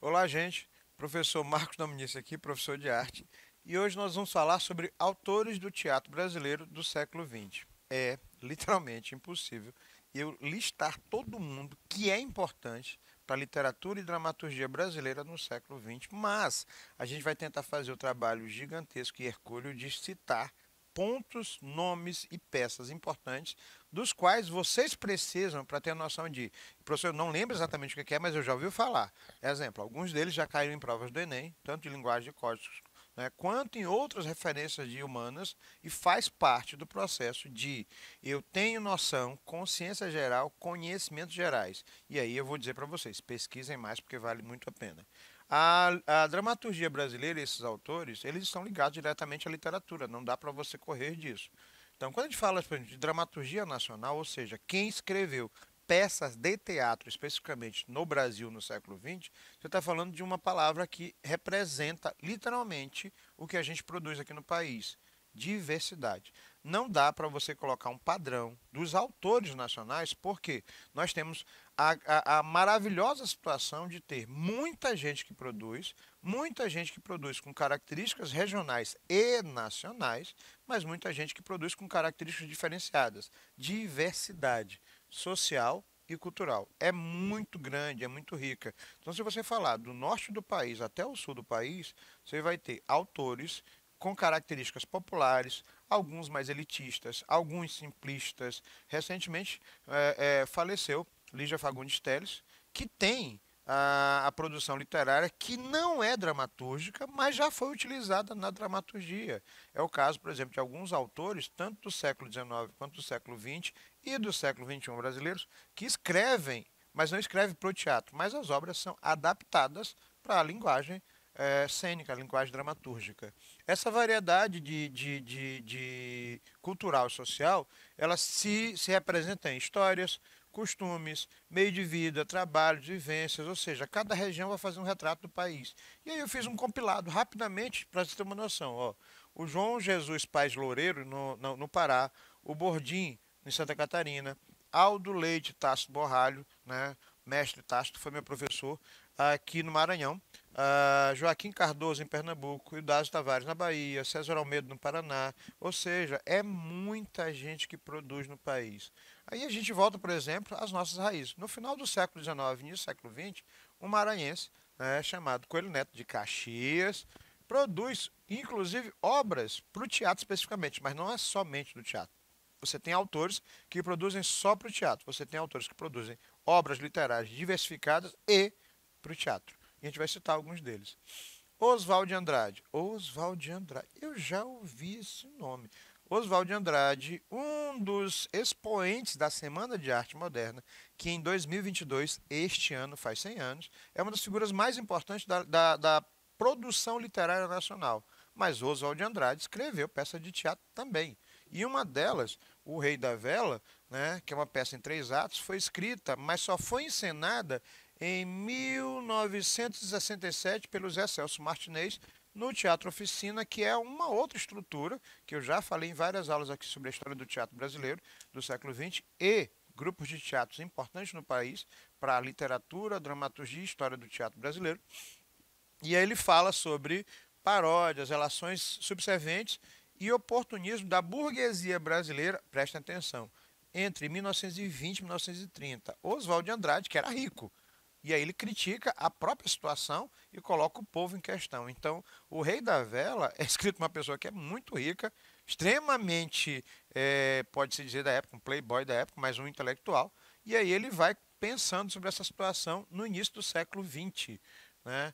Olá, gente. Professor Marcos Dominici aqui, professor de arte, e hoje nós vamos falar sobre autores do teatro brasileiro do século XX. É literalmente impossível eu listar todo mundo que é importante para a literatura e dramaturgia brasileira no século XX. Mas a gente vai tentar fazer o trabalho gigantesco e hercúleo de citar pontos, nomes e peças importantes, dos quais vocês precisam para ter a noção de. Professor, eu não lembro exatamente o que é, mas eu já ouvi falar. Exemplo, alguns deles já caíram em provas do Enem, tanto de linguagem de códigos né, quanto em outras referências de humanas e faz parte do processo de eu tenho noção, consciência geral, conhecimentos gerais. E aí eu vou dizer para vocês, pesquisem mais porque vale muito a pena. A, a, dramaturgia brasileira, esses autores, eles estão ligados diretamente à literatura, não dá para você correr disso. Então, quando a gente fala de dramaturgia nacional, ou seja, quem escreveu peças de teatro, especificamente no Brasil no século XX, você está falando de uma palavra que representa literalmente o que a gente produz aqui no país: diversidade. Não dá para você colocar um padrão dos autores nacionais, porque nós temos a, a, a maravilhosa situação de ter muita gente que produz, muita gente que produz com características regionais e nacionais, mas muita gente que produz com características diferenciadas. Diversidade social e cultural. É muito grande, é muito rica. Então, se você falar do norte do país até o sul do país, você vai ter autores com características populares, alguns mais elitistas, alguns simplistas. Recentemente é, é, faleceu Lígia Fagundes Teles, que tem a, a, produção literária que não é dramatúrgica, mas já foi utilizada na dramaturgia. É o caso, por exemplo, de alguns autores, tanto do século XIX quanto do século XX, e do século XXI brasileiros que escrevem, mas não escrevem para o teatro, mas as obras são adaptadas para a linguagem é, cênica, a linguagem dramatúrgica. Essa variedade de, de, de, de cultural e social, ela se, se representa em histórias, costumes, meio de vida, trabalhos, vivências, ou seja, cada região vai fazer um retrato do país. E aí eu fiz um compilado rapidamente para você ter uma noção. Ó, o João Jesus Paz Loureiro, no, no, no Pará, o Bordim, em Santa Catarina. Aldo Leite Tasso Borralho, né? mestre Tasso, foi meu professor aqui no Maranhão. Uh, Joaquim Cardoso em Pernambuco, Eudásio Tavares na Bahia, César Almeida no Paraná. Ou seja, é muita gente que produz no país. Aí a gente volta, por exemplo, às nossas raízes. No final do século XIX e início do século XX, um maranhense né, chamado Coelho Neto de Caxias produz, inclusive, obras para o teatro especificamente, mas não é somente do teatro você tem autores que produzem só para o teatro. Você tem autores que produzem obras literárias diversificadas e para o teatro. E a gente vai citar alguns deles. Oswald Andrade. Oswald Andrade. Eu já ouvi esse nome. Oswald Andrade, um dos expoentes da Semana de Arte Moderna, que em 2022, este ano faz 100 anos, é uma das figuras mais importantes da, da, da produção literária nacional. Mas Oswald Andrade escreveu peça de teatro também. E uma delas, O Rei da Vela, né, que é uma peça em três atos, foi escrita, mas só foi encenada em 1967 pelo Zé Celso Martinez no Teatro Oficina, que é uma outra estrutura que eu já falei em várias aulas aqui sobre a história do teatro brasileiro do século XX e grupos de teatros importantes no país para a literatura, dramaturgia e história do teatro brasileiro. E aí ele fala sobre paródias, relações subserventes e oportunismo da burguesia brasileira, presta atenção, entre 1920 e 1930. Oswald de Andrade, que era rico, e aí ele critica a própria situação e coloca o povo em questão. Então, o Rei da Vela é escrito uma pessoa que é muito rica, extremamente, é, eh, pode-se dizer da época, um playboy da época, mas um intelectual, e aí ele vai pensando sobre essa situação no início do século XX, né?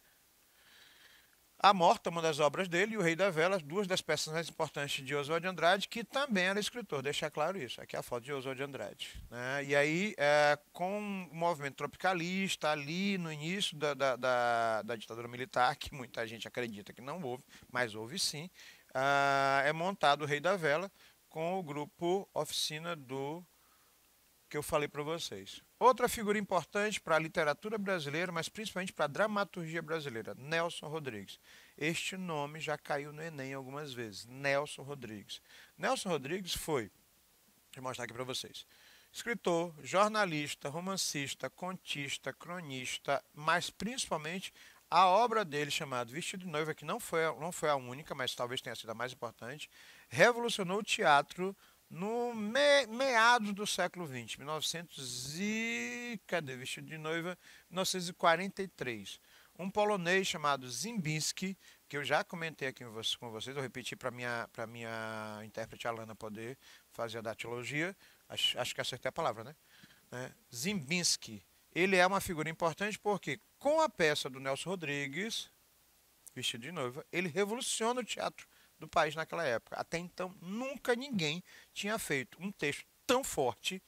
A Morta, uma das obras dele, e O Rei da Vela, duas das peças mais importantes de Oswald de Andrade, que também era escritor, deixar claro isso. Aqui é a foto de Oswald de Andrade. Né? E aí, é, com o movimento tropicalista, ali no início da, da, da, da, ditadura militar, que muita gente acredita que não houve, mas houve sim, ah, é montado O Rei da Vela com o grupo Oficina do que eu falei para vocês. Outra figura importante para a literatura brasileira, mas principalmente para a dramaturgia brasileira, Nelson Rodrigues. Este nome já caiu no Enem algumas vezes, Nelson Rodrigues. Nelson Rodrigues foi, vou mostrar aqui para vocês, escritor, jornalista, romancista, contista, cronista, mas principalmente a obra dele chamada Vestido de Noiva, que não foi, não foi a única, mas talvez tenha sido a mais importante, revolucionou o teatro no me, meados do século XX, 1900 e... Cadê? Vestido de noiva, 1943. Um polonês chamado Zimbinski, que eu já comentei aqui com vocês, eu repeti para minha, pra minha intérprete Alana poder fazer a datilogia, acho, acho que acertei a palavra, né? né? Zimbinski. Ele é uma figura importante porque, com a peça do Nelson Rodrigues, Vestido de Noiva, ele revoluciona o teatro do país naquela época. Até então, nunca ninguém tinha feito um texto tão forte,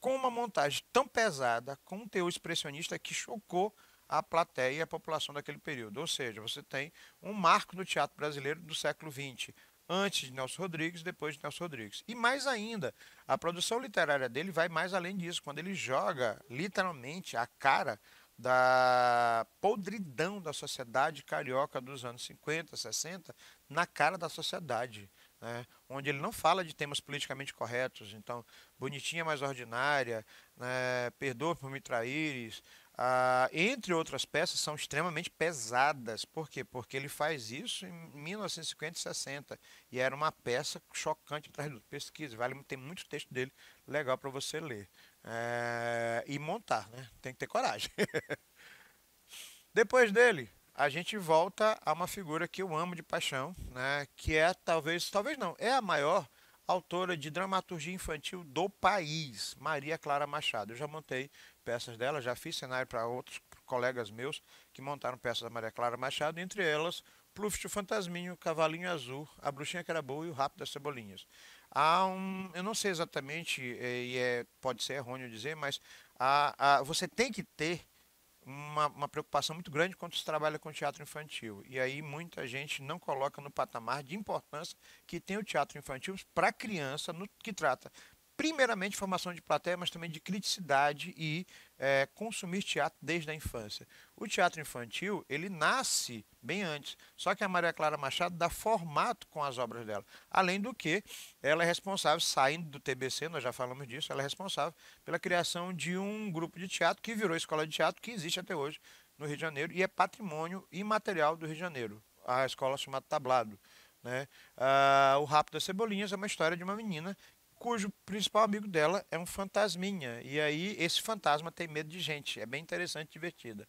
com uma montagem tão pesada, com um teor expressionista que chocou a plateia e a população daquele período. Ou seja, você tem um marco do teatro brasileiro do século XX, antes de Nelson Rodrigues, depois de Nelson Rodrigues. E mais ainda, a produção literária dele vai mais além disso, quando ele joga literalmente a cara da podridão da sociedade carioca dos anos 50, 60 na cara da sociedade. Né? Onde ele não fala de temas politicamente corretos, então, bonitinha mais ordinária, né? perdoa por me traíres, ah, entre outras peças, são extremamente pesadas. Por quê? Porque ele faz isso em 1950 e 60. E era uma peça chocante atrás do pesquisa. Vale, tem muito texto dele legal para você ler é, e montar, né? Tem que ter coragem. Depois dele, a gente volta a uma figura que eu amo de paixão, né? Que é talvez, talvez não, é a maior autora de dramaturgia infantil do país, Maria Clara Machado. Eu já montei peças dela, já fiz cenário para outros colegas meus que montaram peças da Maria Clara Machado, entre elas Pluft, o Fantasminho, o Cavalinho Azul, a Bruxinha que era boa e o Rápido das Cebolinhas. Há um, eu não sei exatamente, é, e é, pode ser errôneo dizer, mas há, há, você tem que ter uma, uma, preocupação muito grande quando se trabalha com teatro infantil. E aí muita gente não coloca no patamar de importância que tem o teatro infantil para a criança, no que trata primeiramente formação de plateia, mas também de criticidade e é, consumir teatro desde a infância. O teatro infantil, ele nasce bem antes, só que a Maria Clara Machado dá formato com as obras dela. Além do que, ela é responsável, saindo do TBC, nós já falamos disso, ela é responsável pela criação de um grupo de teatro que virou escola de teatro, que existe até hoje no Rio de Janeiro e é patrimônio imaterial do Rio de Janeiro, a escola chamada Tablado. Né? Ah, o Rápido das Cebolinhas é uma história de uma menina cujo principal amigo dela é um fantasminha. E aí esse fantasma tem medo de gente. É bem interessante, divertida.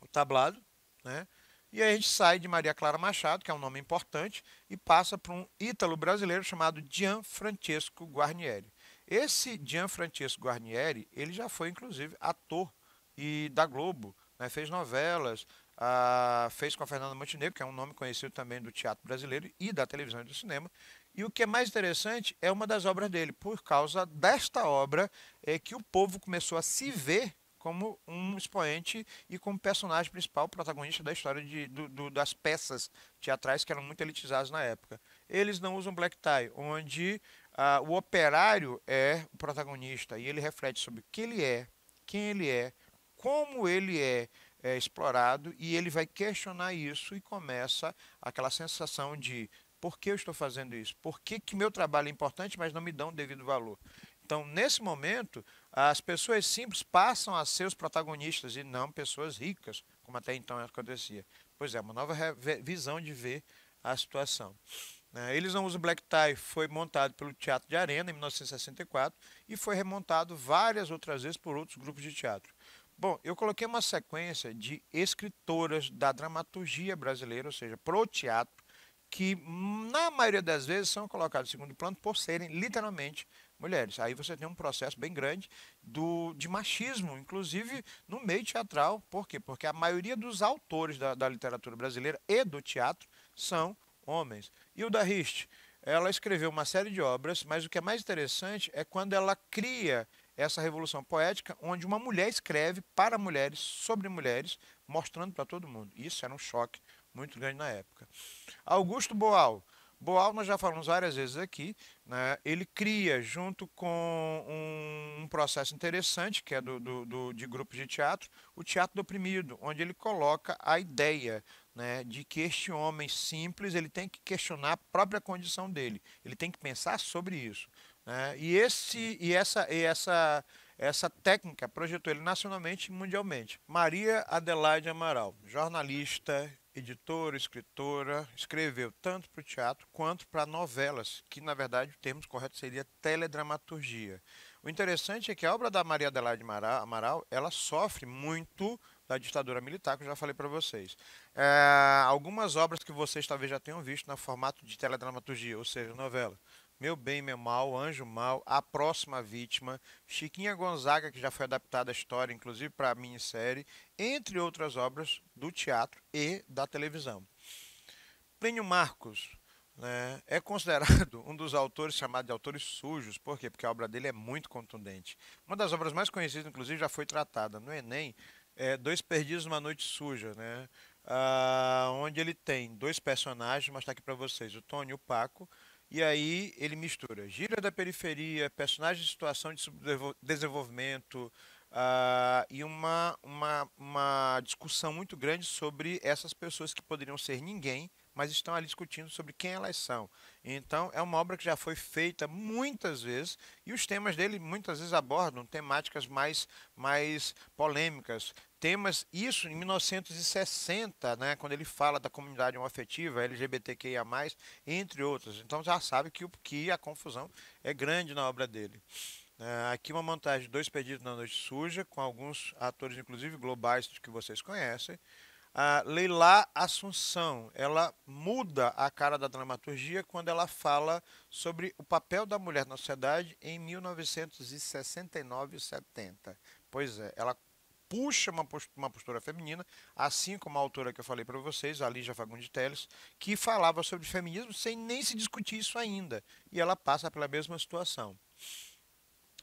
O tablado, né? E aí a gente sai de Maria Clara Machado, que é um nome importante, e passa para um ítalo brasileiro chamado Gianfrancesco Guarnieri. Esse Gianfrancesco Guarnieri, ele já foi inclusive ator e da Globo, né? fez novelas, ah, fez com a Fernanda Montenegro, que é um nome conhecido também do teatro brasileiro e da televisão e do cinema, e o que é mais interessante é uma das obras dele. Por causa desta obra é que o povo começou a se ver como um expoente e como personagem principal, protagonista da história de, do, do, das peças teatrais que eram muito elitizadas na época. Eles não usam black tie, onde ah, o operário é o protagonista e ele reflete sobre o que ele é, quem ele é, como ele é, é explorado e ele vai questionar isso e começa aquela sensação de por que eu estou fazendo isso? Por que, que meu trabalho é importante, mas não me dão o devido valor? Então, nesse momento, as pessoas simples passam a ser os protagonistas e não pessoas ricas, como até então acontecia. Pois é, uma nova visão de ver a situação. Né? Eles não usam black tie foi montado pelo Teatro de Arena em 1964 e foi remontado várias outras vezes por outros grupos de teatro. Bom, eu coloquei uma sequência de escritoras da dramaturgia brasileira, ou seja, pro teatro, que na maioria das vezes são colocadas em segundo plano por serem literalmente mulheres. Aí você tem um processo bem grande do, de machismo, inclusive no meio teatral. Por quê? Porque a maioria dos autores da, da literatura brasileira e do teatro são homens. E o da Hist, ela escreveu uma série de obras, mas o que é mais interessante é quando ela cria essa revolução poética, onde uma mulher escreve para mulheres, sobre mulheres, mostrando para todo mundo. Isso era um choque muito grande na época. Augusto Boal. Boal, nós já falamos várias vezes aqui, né? ele cria, junto com um, um processo interessante, que é do, do, do, de grupos de teatro, o Teatro do Oprimido, onde ele coloca a ideia né, de que este homem simples ele tem que questionar a própria condição dele, ele tem que pensar sobre isso. Né? E, esse, e, essa, e essa, essa técnica projetou ele nacionalmente e mundialmente. Maria Adelaide Amaral, jornalista, editora, escritora, escreveu tanto para o teatro quanto para novelas, que na verdade o termo correto seria teledramaturgia. O interessante é que a obra da Maria Adelaide Amaral, ela sofre muito da ditadura militar, que eu já falei para vocês. É, algumas obras que vocês talvez já tenham visto no formato de teledramaturgia, ou seja, novela. Meu Bem, Meu Mal, Anjo Mal, A Próxima Vítima, Chiquinha Gonzaga, que já foi adaptada à história, inclusive para a minissérie, entre outras obras do teatro e da televisão. Plínio Marcos, né, é considerado um dos autores chamados de autores sujos, por quê? Porque a obra dele é muito contundente. Uma das obras mais conhecidas, inclusive, já foi tratada no Enem, é Dois Perdidos numa Noite Suja, né? Ah, onde ele tem dois personagens, mas está aqui para vocês, o Tony e o Paco, e aí ele mistura gira da periferia, personagens de situação de desenvolvimento uh, e uma, uma, uma discussão muito grande sobre essas pessoas que poderiam ser ninguém mas estão ali discutindo sobre quem elas são. Então, é uma obra que já foi feita muitas vezes e os temas dele muitas vezes abordam temáticas mais, mais polêmicas. Temas, isso em 1960, né, quando ele fala da comunidade afetiva, LGBTQIA, entre outros. Então, já sabe que, que a confusão é grande na obra dele. É, aqui uma montagem de Dois Perdidos na Noite Suja, com alguns atores, inclusive globais, que vocês conhecem. A Leila Assunção, ela muda a cara da dramaturgia quando ela fala sobre o papel da mulher na sociedade em 1969 e 70. Pois é, ela puxa uma postura, uma postura feminina, assim como a autora que eu falei para vocês, a Lígia Fagundes Teles, que falava sobre feminismo sem nem se discutir isso ainda. E ela passa pela mesma situação.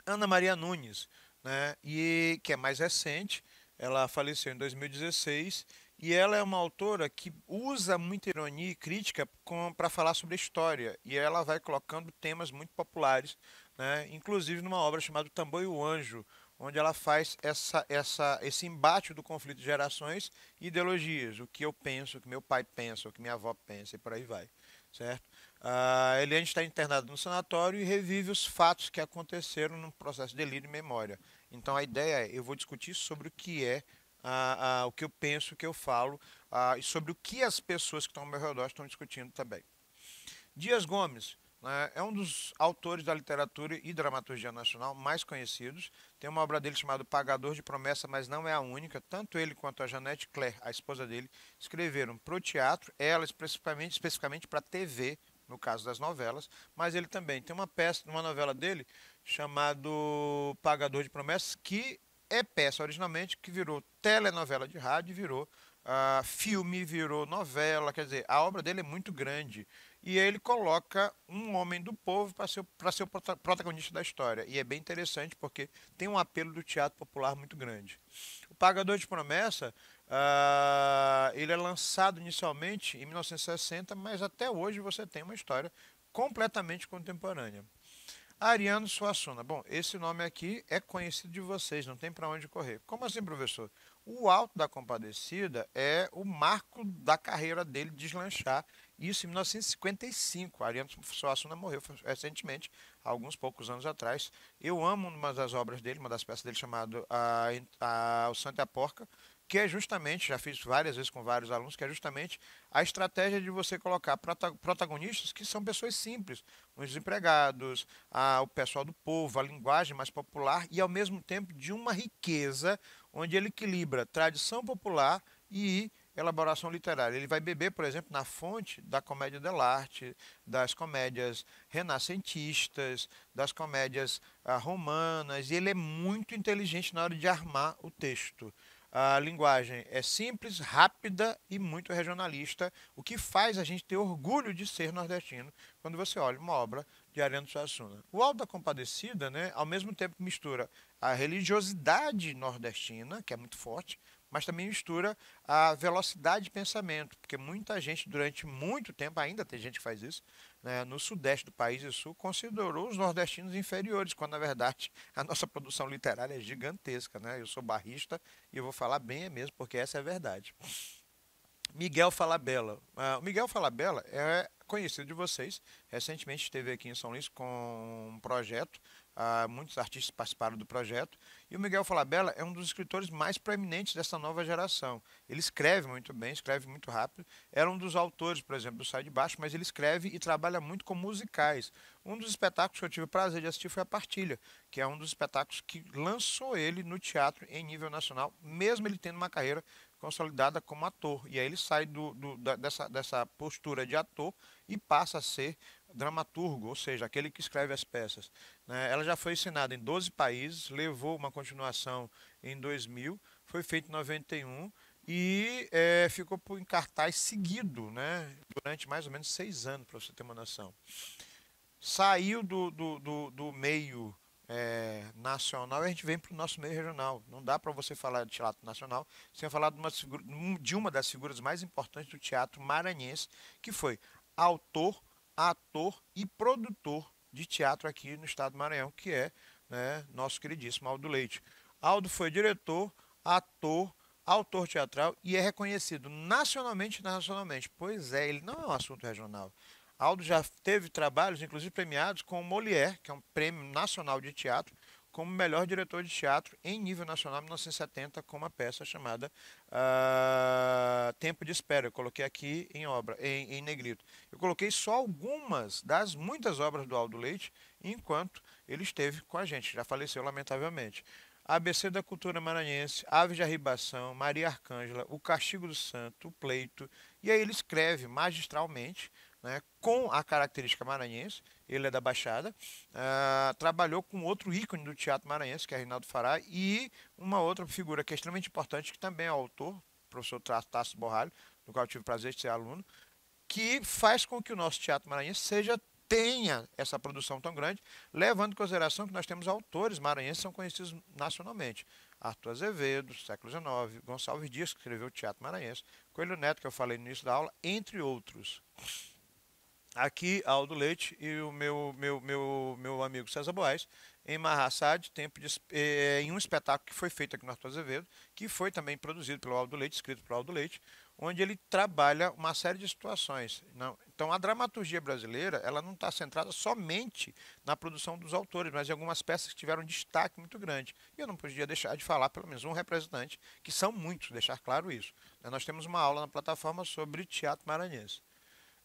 Ana Maria Nunes, né, e que é mais recente, ela faleceu em 2016 e ela é uma autora que usa muita ironia e crítica para falar sobre a história. E ela vai colocando temas muito populares, né? inclusive numa obra chamada o Tambor e o Anjo, onde ela faz essa, essa, esse embate do conflito de gerações e ideologias. O que eu penso, o que meu pai pensa, o que minha avó pensa e por aí vai. Certo? A ah, Eliane está internada no sanatório e revive os fatos que aconteceram no processo de delírio e memória. Então a ideia é, eu vou discutir sobre o que é ah, ah, o que eu penso, o que eu falo ah, e sobre o que as pessoas que estão ao meu redor estão discutindo também. Dias Gomes né, é um dos autores da literatura e dramaturgia nacional mais conhecidos. Tem uma obra dele chamada Pagador de Promessa, mas não é a única. Tanto ele quanto a Janete Claire, a esposa dele, escreveram para o teatro, é ela especificamente, especificamente para a TV, no caso das novelas, mas ele também tem uma peça, uma novela dele chamado Pagador de Promessas, que é peça originalmente, que virou telenovela de rádio, virou uh, filme, virou novela, quer dizer, a obra dele é muito grande. E aí ele coloca um homem do povo para ser, ser o protagonista da história. E é bem interessante porque tem um apelo do teatro popular muito grande. O Pagador de Promessa, uh, ele é lançado inicialmente em 1960, mas até hoje você tem uma história completamente contemporânea. Ariano Suassuna. Bom, esse nome aqui é conhecido de vocês, não tem para onde correr. Como assim, professor? O Alto da Compadecida é o marco da carreira dele deslanchar. Isso em 1955. Ariano Suassuna morreu recentemente, alguns poucos anos atrás. Eu amo uma das obras dele, uma das peças dele chamada a, a, O Santo e a Porca, que é justamente, já fiz várias vezes com vários alunos, que é justamente a estratégia de você colocar protagonistas que são pessoas simples, os desempregados, a, o pessoal do povo, a linguagem mais popular e, ao mesmo tempo, de uma riqueza onde ele equilibra tradição popular e elaboração literária. Ele vai beber, por exemplo, na fonte da comédia dell'arte, das comédias renascentistas, das comédias ah, romanas, e ele é muito inteligente na hora de armar o texto. A linguagem é simples, rápida e muito regionalista, o que faz a gente ter orgulho de ser nordestino quando você olha uma obra de Ariano Suassuna. O Alto da Compadecida, né, ao mesmo tempo que mistura a religiosidade nordestina, que é muito forte, mas também mistura a velocidade de pensamento, porque muita gente, durante muito tempo, ainda tem gente que faz isso, né, no sudeste do país e sul, considerou os nordestinos inferiores, quando na verdade a nossa produção literária é gigantesca. Né? Eu sou barrista e eu vou falar bem mesmo, porque essa é a verdade. Miguel Falabella. Uh, Miguel Falabella é conhecido de vocês. Recentemente esteve aqui em São Luís com um projeto ah, muitos artistas participaram do projeto. E o Miguel Falabella é um dos escritores mais proeminentes dessa nova geração. Ele escreve muito bem, escreve muito rápido. Era um dos autores, por exemplo, do Sai de Baixo, mas ele escreve e trabalha muito com musicais. Um dos espetáculos que eu tive o prazer de assistir foi A Partilha, que é um dos espetáculos que lançou ele no teatro em nível nacional, mesmo ele tendo uma carreira consolidada como ator. E aí ele sai do, do, da, dessa, dessa postura de ator e passa a ser dramaturgo, ou seja, aquele que escreve as peças. Né? Ela já foi ensinada em 12 países, levou uma continuação em 2000, foi feita em 91 e é, ficou por, em cartaz seguido, né? durante mais ou menos seis anos, para você ter uma noção. Saiu do, do, do, do meio é, nacional e a gente vem para o nosso meio regional. Não dá para você falar de teatro nacional sem falar de uma, de uma das figuras mais importantes do teatro maranhense, que foi autor, ator e produtor de teatro aqui no estado do Maranhão, que é né, nosso queridíssimo Aldo Leite. Aldo foi diretor, ator, autor teatral e é reconhecido nacionalmente e internacionalmente. Pois é, ele não é um assunto regional. Aldo já teve trabalhos, inclusive premiados, com o Molière, que é um prêmio nacional de teatro, como melhor diretor de teatro em nível nacional em 1970 com uma peça chamada uh, Tempo de Espera. Eu coloquei aqui em obra, em, em, negrito. Eu coloquei só algumas das muitas obras do Aldo Leite enquanto ele esteve com a gente. Já faleceu, lamentavelmente. ABC da Cultura Maranhense, Aves de Arribação, Maria Arcângela, O Castigo do Santo, O Pleito. E aí ele escreve magistralmente né, com a característica maranhense, ele é da Baixada, uh, trabalhou com outro ícone do teatro maranhense, que é Reinaldo Fará, e uma outra figura que é extremamente importante, que também é autor, o professor tasso Borralho, do qual eu tive o prazer de ser aluno, que faz com que o nosso teatro maranhense seja tenha essa produção tão grande, levando em consideração que nós temos autores maranhenses que são conhecidos nacionalmente. Arthur Azevedo, século XIX, Gonçalves Dias, que escreveu o Teatro Maranhense, Coelho Neto, que eu falei no início da aula, entre outros. Aqui, Aldo Leite e o meu, meu, meu, meu amigo César Boaz, em Marraçade, tempo de, eh, em um espetáculo que foi feito aqui no Arthur Azevedo, que foi também produzido pelo Aldo Leite, escrito pelo Aldo Leite, onde ele trabalha uma série de situações. Não, então, a dramaturgia brasileira ela não está centrada somente na produção dos autores, mas em algumas peças que tiveram um destaque muito grande. E eu não podia deixar de falar, pelo menos um representante, que são muitos, deixar claro isso. Né, nós temos uma aula na plataforma sobre teatro maranhense.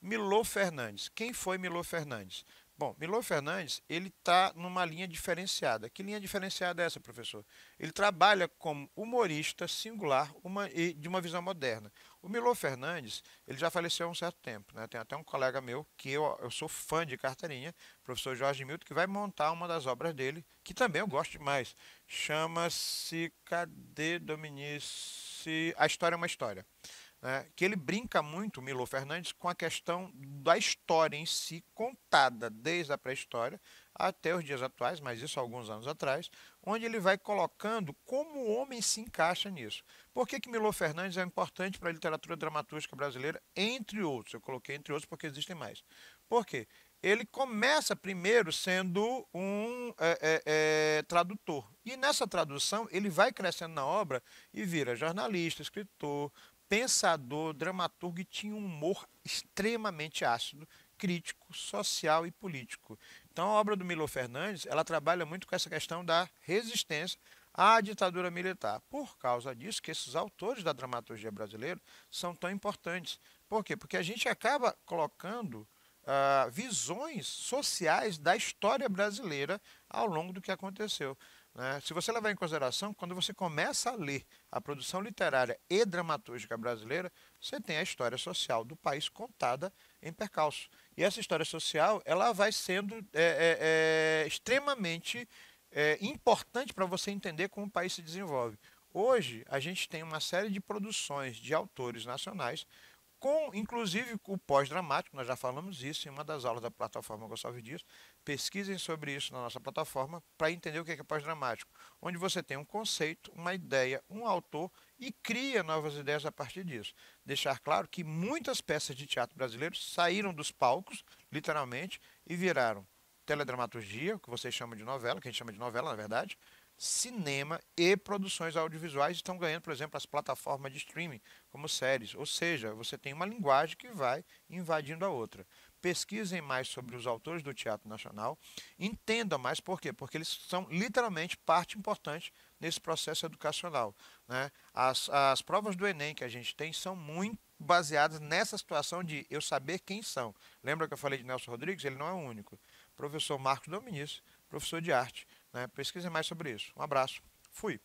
Milô Fernandes. Quem foi Milô Fernandes? Bom, Milô Fernandes, ele está numa linha diferenciada. Que linha diferenciada é essa, professor? Ele trabalha como humorista singular uma, e de uma visão moderna. O Milô Fernandes, ele já faleceu há um certo tempo. Né? Tem até um colega meu, que eu, eu sou fã de carteirinha, professor Jorge Milton, que vai montar uma das obras dele, que também eu gosto demais. Chama-se... Cadê, Dominice? A História é uma História né, que ele brinca muito, Milo Fernandes, com a questão da história em si, contada desde a pré-história até os dias atuais, mas isso alguns anos atrás, onde ele vai colocando como o homem se encaixa nisso. Por que, que Milo Fernandes é importante para a literatura dramaturgica brasileira, entre outros? Eu coloquei entre outros porque existem mais. Por quê? Ele começa primeiro sendo um é, é, é, tradutor. E nessa tradução, ele vai crescendo na obra e vira jornalista, escritor, pensador, dramaturgo e tinha um humor extremamente ácido, crítico, social e político. Então a obra do Milo Fernandes, ela trabalha muito com essa questão da resistência à ditadura militar. Por causa disso que esses autores da dramaturgia brasileira são tão importantes. Por quê? Porque a gente acaba colocando Uh, visões sociais da história brasileira ao longo do que aconteceu. Né? Se você levar em consideração, quando você começa a ler a produção literária e dramatúrgica brasileira, você tem a história social do país contada em percalço. E essa história social ela vai sendo é, é, é extremamente é, importante para você entender como o país se desenvolve. Hoje, a gente tem uma série de produções de autores nacionais, com inclusive o pós-dramático, nós já falamos isso em uma das aulas da plataforma Gonçalves Dias, Pesquisem sobre isso na nossa plataforma para entender o é, que é, pós-dramático, onde você tem um conceito, uma ideia, um autor e cria novas ideias a partir disso. Deixar claro que muitas peças de teatro brasileiro saíram dos palcos, literalmente, e viraram teledramaturgia, que vocês chamam de novela, que a gente chama de novela, na verdade, cinema e produções audiovisuais estão ganhando, por exemplo, as plataformas de streaming, como séries. Ou seja, você tem uma linguagem que vai invadindo a outra pesquisem mais sobre os autores do Teatro Nacional, entendam mais por quê? Porque eles são literalmente parte importante nesse processo educacional. Né? As, as provas do Enem que a gente tem são muito baseadas nessa situação de eu saber quem são. Lembra que eu falei de Nelson Rodrigues? Ele não é o único. Professor Marcos Dominici, professor de arte. Né? Pesquisem mais sobre isso. Um abraço. Fui.